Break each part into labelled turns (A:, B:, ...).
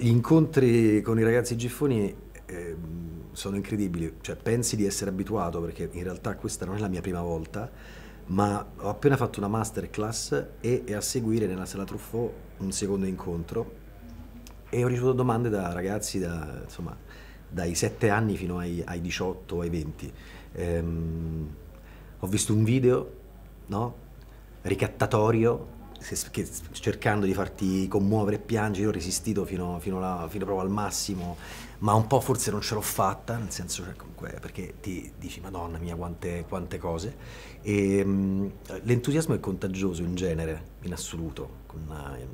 A: Gli incontri con i ragazzi Giffoni eh, sono incredibili, cioè pensi di essere abituato perché in realtà questa non è la mia prima volta, ma ho appena fatto una masterclass e a seguire nella sala Truffaut un secondo incontro e ho ricevuto domande da ragazzi da, insomma, dai 7 anni fino ai, ai 18, ai 20. Ehm, ho visto un video no? ricattatorio che, cercando di farti commuovere e piangere, io ho resistito fino, fino, alla, fino proprio al massimo, ma un po' forse non ce l'ho fatta, nel senso cioè, comunque, perché ti dici madonna mia quante, quante cose. E, ehm, mh, l'entusiasmo è contagioso in genere, in assoluto, con,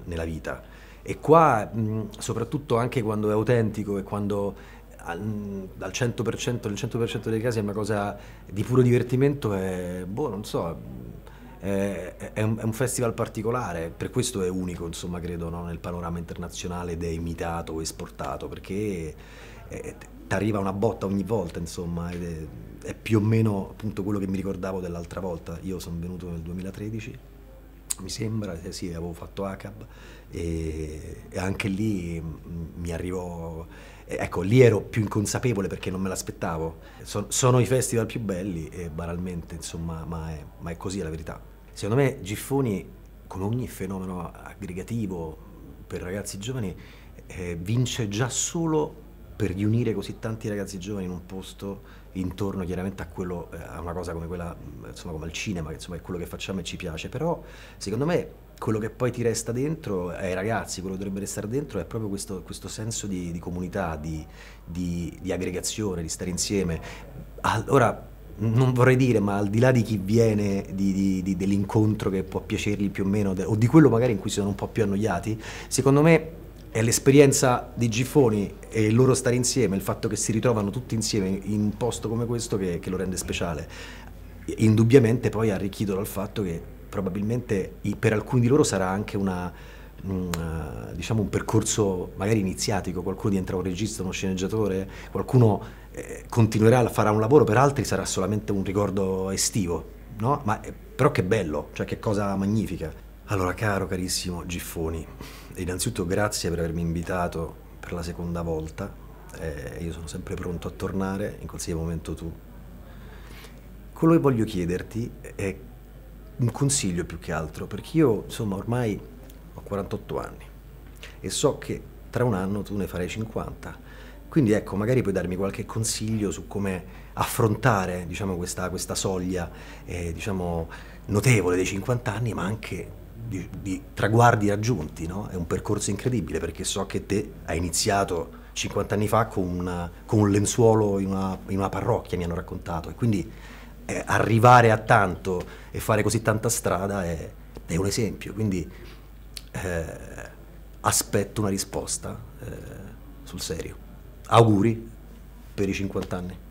A: nella vita. E qua, mh, soprattutto anche quando è autentico e quando al 100%, nel 100% dei casi è una cosa di puro divertimento, è, boh, non so, è, un, è, un, festival particolare, per questo è unico, insomma, credo, no? nel panorama internazionale ed è imitato, o esportato, perché ti arriva una botta ogni volta, insomma, ed è, è, più o meno appunto quello che mi ricordavo dell'altra volta. Io sono venuto nel 2013, mi sembra, eh, sì, avevo fatto ACAB e, e anche lì mm, mi arrivò eh, ecco, lì ero più inconsapevole perché non me l'aspettavo. sono, sono i festival più belli, e banalmente, insomma, ma è, ma è così la verità. Secondo me Giffoni, come ogni fenomeno aggregativo per ragazzi giovani, eh, vince già solo per riunire così tanti ragazzi giovani in un posto intorno chiaramente a, quello, eh, a una cosa come quella, mm, insomma come il cinema, che insomma è quello che facciamo e ci piace, però secondo me quello che poi ti resta dentro eh, ai ragazzi, quello che dovrebbe restare dentro è proprio questo, questo senso di, di comunità, di, di, di aggregazione, di stare insieme. Allora non vorrei dire, ma al di là di chi viene, di, di, di, dell'incontro che può piacergli più o meno, o di quello magari in cui sono un po' più annoiati, secondo me è l'esperienza di Gifoni e il loro stare insieme, il fatto che si ritrovano tutti insieme in un posto come questo che, che lo rende speciale. Indubbiamente poi arricchito dal fatto che probabilmente per alcuni di loro sarà anche una Mm, eh, diciamo un percorso magari iniziatico, qualcuno diventerà un regista, uno sceneggiatore, qualcuno eh, continuerà, fare un lavoro, per altri sarà solamente un ricordo estivo, no? Ma, eh, però che bello, cioè che cosa magnifica. Allora, caro, carissimo Giffoni, innanzitutto grazie per avermi invitato per la seconda volta, eh, io sono sempre pronto a tornare in qualsiasi momento tu. Quello che voglio chiederti è un consiglio più che altro, perché io insomma ormai ho 48 anni e so che tra un anno tu ne farai 50. Quindi ecco, magari puoi darmi qualche consiglio su come affrontare diciamo, questa, questa, soglia eh, diciamo, notevole dei 50 anni, ma anche di, di traguardi raggiunti. No? È un percorso incredibile perché so che te hai iniziato 50 anni fa con, una, con un lenzuolo in una, in una, parrocchia, mi hanno raccontato. E quindi eh, arrivare a tanto e fare così tanta strada è, è un esempio. Quindi eh, aspetto una risposta eh, sul serio. Auguri per i 50 anni.